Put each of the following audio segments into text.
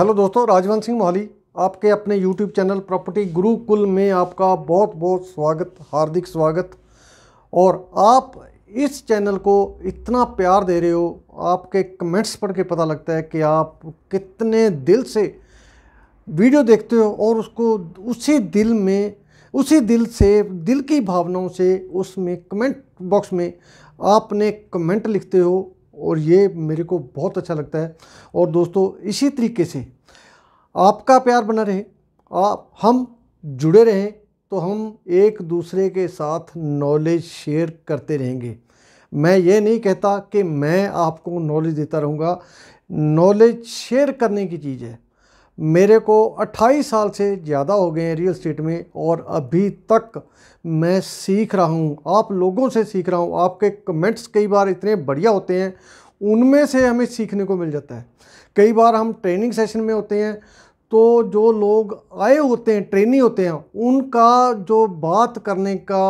hello दोस्तों राजवंत सिंह मोहाली आपके अपने यूट्यूब चैनल प्रॉपर्टी गुरुकुल में आपका बहुत बहुत स्वागत हार्दिक स्वागत और आप इस चैनल को इतना प्यार दे रहे हो आपके कमेंट्स पढ़ के पता लगता है कि आप कितने दिल से वीडियो देखते हो और उसको उसी दिल में उसी दिल से दिल की भावनाओं से उसमें कमेंट बॉक्स में आपने कमेंट लिखते हो और ये मेरे को बहुत अच्छा लगता है और दोस्तों इसी तरीके से आपका प्यार बना रहे आप हम जुड़े रहें तो हम एक दूसरे के साथ नॉलेज शेयर करते रहेंगे मैं ये नहीं कहता कि मैं आपको नॉलेज देता रहूँगा नॉलेज शेयर करने की चीज़ है मेरे को 28 साल से ज़्यादा हो गए हैं रियल स्टेट में और अभी तक मैं सीख रहा हूँ आप लोगों से सीख रहा हूँ आपके कमेंट्स कई बार इतने बढ़िया होते हैं उनमें से हमें सीखने को मिल जाता है कई बार हम ट्रेनिंग सेशन में होते हैं तो जो लोग आए होते हैं ट्रेनी होते हैं उनका जो बात करने का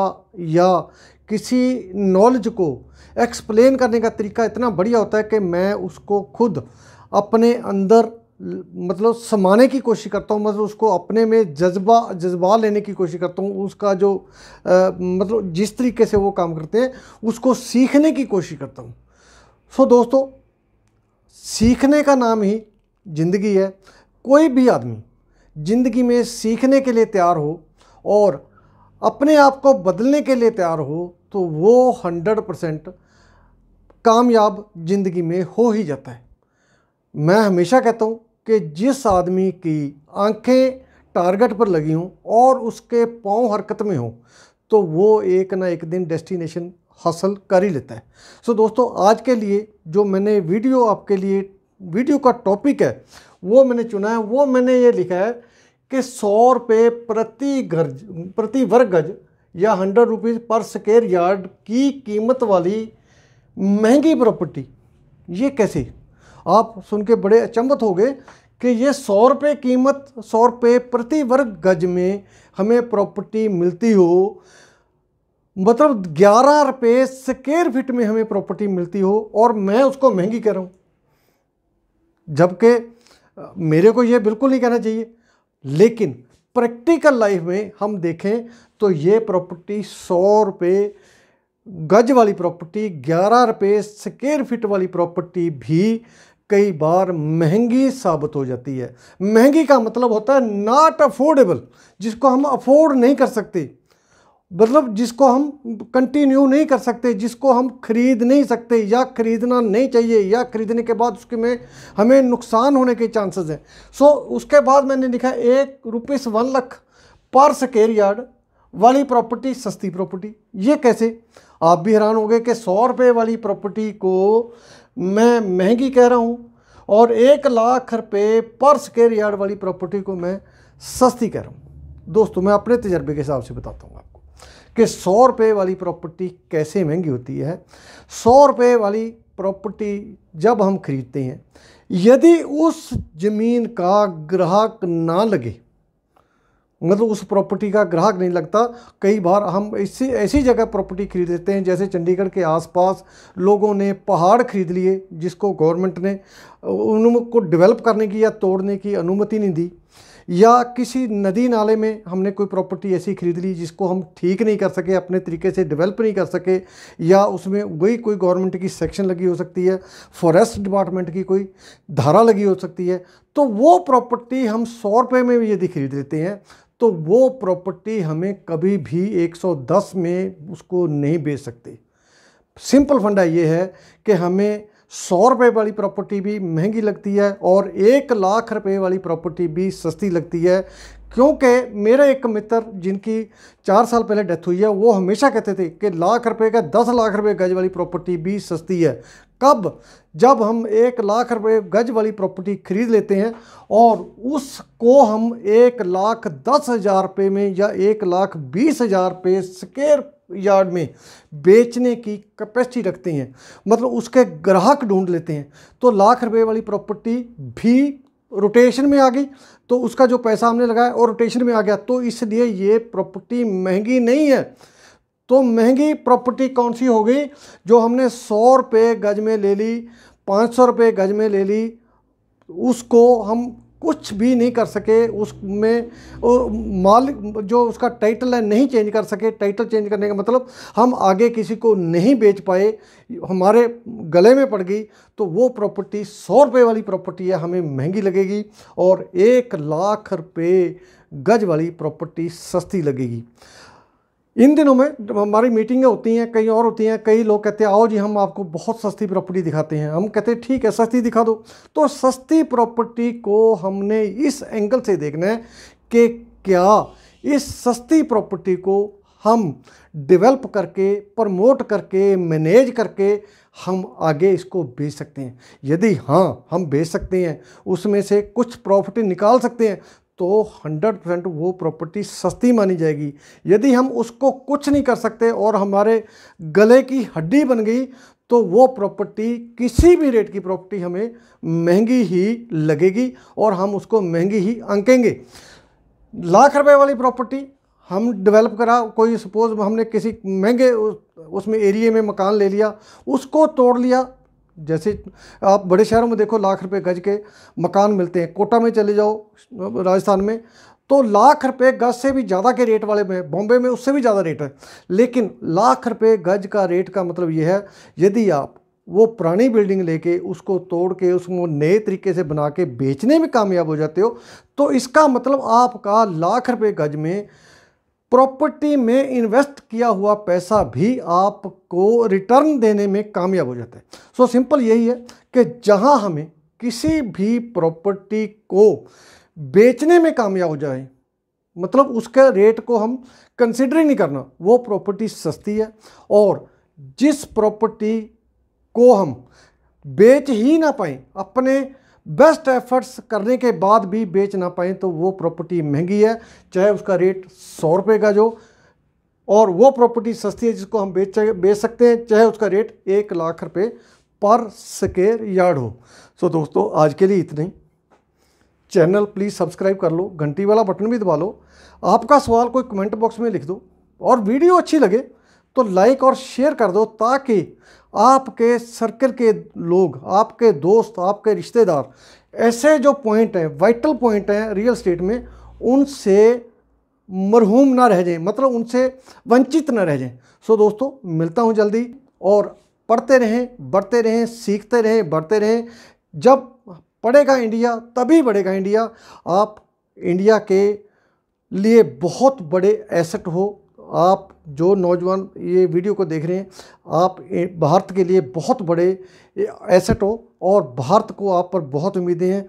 या किसी नॉलेज को एक्सप्लेन करने का तरीका इतना बढ़िया होता है कि मैं उसको खुद अपने अंदर मतलब समाने की कोशिश करता हूँ मतलब उसको अपने में जज्बा जज्बा लेने की कोशिश करता हूँ उसका जो आ, मतलब जिस तरीके से वो काम करते हैं उसको सीखने की कोशिश करता हूँ सो दोस्तों सीखने का नाम ही ज़िंदगी है कोई भी आदमी ज़िंदगी में सीखने के लिए तैयार हो और अपने आप को बदलने के लिए तैयार हो तो वो हंड्रेड परसेंट कामयाब ज़िंदगी में हो ही जाता है मैं हमेशा कहता हूँ कि जिस आदमी की आंखें टारगेट पर लगी हों और उसके पाँव हरकत में हों तो वो एक ना एक दिन डेस्टिनेशन हासिल कर ही लेता है सो दोस्तों आज के लिए जो मैंने वीडियो आपके लिए वीडियो का टॉपिक है वो मैंने चुना है वो मैंने ये लिखा है कि सौ रुपये प्रति गर्ज प्रति वर्ग गज या hundred rupees per square yard की कीमत वाली महंगी प्रॉपर्टी ये कैसी आप सुन के बड़े अचंभत हो गए कि ये सौ रुपये कीमत सौ रुपये प्रति वर्ग गज में हमें प्रॉपर्टी मिलती हो मतलब ग्यारह रुपये स्क्वेयर फिट में हमें प्रॉपर्टी मिलती हो और मैं उसको महंगी कह रहा हूँ जबकि मेरे को ये बिल्कुल नहीं कहना चाहिए लेकिन प्रैक्टिकल लाइफ में हम देखें तो ये प्रॉपर्टी सौ रुपये गज वाली प्रॉपर्टी ग्यारह रुपये स्क्वेयर फिट वाली प्रॉपर्टी भी कई बार महंगी साबित हो जाती है महंगी का मतलब होता है नॉट अफोर्डेबल जिसको हम अफोर्ड नहीं कर सकते मतलब जिसको हम कंटिन्यू नहीं कर सकते जिसको हम खरीद नहीं सकते या खरीदना नहीं चाहिए या खरीदने के बाद उसके में हमें नुकसान होने के चांसेस हैं सो so, उसके बाद मैंने लिखा एक rupees one lakh per square yard वाली प्रॉपर्टी सस्ती प्रॉपर्टी ये कैसे आप भी हैरान होंगे कि सौ रुपये वाली प्रॉपर्टी को मैं महंगी कह रहा हूँ और एक लाख रुपये पर स्केयर यार्ड वाली प्रॉपर्टी को मैं सस्ती कह रहा हूँ दोस्तों मैं अपने तजर्बे के हिसाब से बताता हूँ आपको कि सौ रुपये वाली प्रॉपर्टी कैसे महंगी होती है सौ रुपये वाली प्रॉपर्टी जब हम खरीदते हैं यदि उस ज़मीन का ग्राहक ना लगे मतलब उस प्रॉपर्टी का ग्राहक नहीं लगता कई बार हम इसी ऐसी जगह प्रॉपर्टी खरीद लेते हैं जैसे चंडीगढ़ के आसपास लोगों ने पहाड़ खरीद लिए जिसको गवर्नमेंट ने उनको डेवलप करने की या तोड़ने की अनुमति नहीं दी या किसी नदी नाले में हमने कोई प्रॉपर्टी ऐसी खरीद ली जिसको हम ठीक नहीं कर सके अपने तरीके से डेवलप नहीं कर सके या उसमें वही कोई गवर्नमेंट की सेक्शन लगी हो सकती है फॉरेस्ट डिपार्टमेंट की कोई धारा लगी हो सकती है तो वो प्रॉपर्टी हम सौ रुपये में भी यदि खरीद लेते हैं तो वो प्रॉपर्टी हमें कभी भी 110 में उसको नहीं बेच सकते सिंपल फंडा ये है कि हमें सौ रुपये वाली प्रॉपर्टी भी महंगी लगती है और एक लाख रुपए वाली प्रॉपर्टी भी सस्ती लगती है क्योंकि मेरे एक मित्र जिनकी चार साल पहले डेथ हुई है वो हमेशा कहते थे कि लाख रुपए का दस लाख रुपए गज वाली प्रॉपर्टी भी सस्ती है कब जब हम एक लाख रुपए गज वाली प्रॉपर्टी खरीद लेते हैं और उसको हम एक लाख दस हज़ार रुपये में या एक लाख बीस हज़ार रुपये स्केयर यार्ड में बेचने की कैपेसिटी रखते हैं मतलब उसके ग्राहक ढूंढ लेते हैं तो लाख रुपए वाली प्रॉपर्टी भी रोटेशन में आ गई तो उसका जो पैसा हमने लगाया और रोटेशन में आ गया तो इसलिए ये प्रॉपर्टी महंगी नहीं है तो महंगी प्रॉपर्टी कौन सी होगी जो हमने सौ रुपये गज में ले ली पाँच सौ रुपये गज में ले ली उसको हम कुछ भी नहीं कर सके उसमें मालिक जो उसका टाइटल है नहीं चेंज कर सके टाइटल चेंज करने का मतलब हम आगे किसी को नहीं बेच पाए हमारे गले में पड़ गई तो वो प्रॉपर्टी सौ रुपये वाली प्रॉपर्टी है हमें महंगी लगेगी और एक लाख रुपये गज वाली प्रॉपर्टी सस्ती लगेगी इन दिनों में हमारी मीटिंगें होती हैं कई और होती हैं कई लोग कहते हैं आओ जी हम आपको बहुत सस्ती प्रॉपर्टी दिखाते हैं हम कहते हैं ठीक है सस्ती दिखा दो तो सस्ती प्रॉपर्टी को हमने इस एंगल से देखना है कि क्या इस सस्ती प्रॉपर्टी को हम डेवलप करके प्रमोट करके मैनेज करके हम आगे इसको बेच सकते हैं यदि हाँ हम बेच सकते हैं उसमें से कुछ प्रॉफिट निकाल सकते हैं तो 100 परसेंट वो प्रॉपर्टी सस्ती मानी जाएगी यदि हम उसको कुछ नहीं कर सकते और हमारे गले की हड्डी बन गई तो वो प्रॉपर्टी किसी भी रेट की प्रॉपर्टी हमें महंगी ही लगेगी और हम उसको महंगी ही अंकेंगे लाख रुपए वाली प्रॉपर्टी हम डेवलप करा कोई सपोज हमने किसी महंगे उसमें एरिए में मकान ले लिया उसको तोड़ लिया जैसे आप बड़े शहरों में देखो लाख रुपए गज के मकान मिलते हैं कोटा में चले जाओ राजस्थान में तो लाख रुपए गज से भी ज़्यादा के रेट वाले में बॉम्बे में उससे भी ज़्यादा रेट है लेकिन लाख रुपए गज का रेट का मतलब यह है यदि आप वो पुरानी बिल्डिंग लेके उसको तोड़ के उसको नए तरीके से बना के बेचने में कामयाब हो जाते हो तो इसका मतलब आपका लाख रुपये गज में प्रॉपर्टी में इन्वेस्ट किया हुआ पैसा भी आपको रिटर्न देने में कामयाब हो जाता है सो so, सिंपल यही है कि जहां हमें किसी भी प्रॉपर्टी को बेचने में कामयाब हो जाए मतलब उसके रेट को हम कंसिडर ही नहीं करना वो प्रॉपर्टी सस्ती है और जिस प्रॉपर्टी को हम बेच ही ना पाए अपने बेस्ट एफर्ट्स करने के बाद भी बेच ना पाएँ तो वो प्रॉपर्टी महंगी है चाहे उसका रेट सौ रुपये का जो और वो प्रॉपर्टी सस्ती है जिसको हम बेच बेच सकते हैं चाहे उसका रेट एक लाख रुपये पर स्केयर यार्ड हो सो दोस्तों आज के लिए इतने चैनल प्लीज़ सब्सक्राइब कर लो घंटी वाला बटन भी दबा लो आपका सवाल कोई कमेंट बॉक्स में लिख दो और वीडियो अच्छी लगे तो लाइक और शेयर कर दो ताकि आपके सर्कल के लोग आपके दोस्त आपके रिश्तेदार ऐसे जो पॉइंट हैं वाइटल पॉइंट हैं रियल स्टेट में उनसे मरहूम ना रह जाएं मतलब उनसे वंचित ना रह जाएं सो दोस्तों मिलता हूँ जल्दी और पढ़ते रहें बढ़ते रहें सीखते रहें बढ़ते रहें जब पढ़ेगा इंडिया तभी बढ़ेगा इंडिया आप इंडिया के लिए बहुत बड़े एसेट हो आप जो नौजवान ये वीडियो को देख रहे हैं आप भारत के लिए बहुत बड़े एसेट हो और भारत को आप पर बहुत उम्मीदें हैं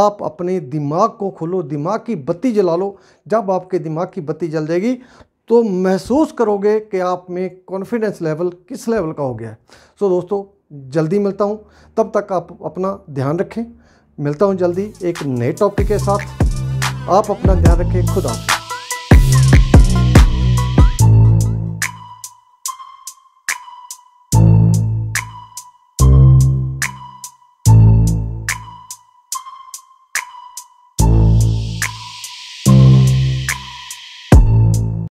आप अपने दिमाग को खोलो दिमाग की बत्ती जला लो जब आपके दिमाग की बत्ती जल जाएगी तो महसूस करोगे कि आप में कॉन्फिडेंस लेवल किस लेवल का हो गया है सो दोस्तों जल्दी मिलता हूँ तब तक आप अपना ध्यान रखें मिलता हूँ जल्दी एक नए टॉपिक के साथ आप अपना ध्यान रखें खुद आप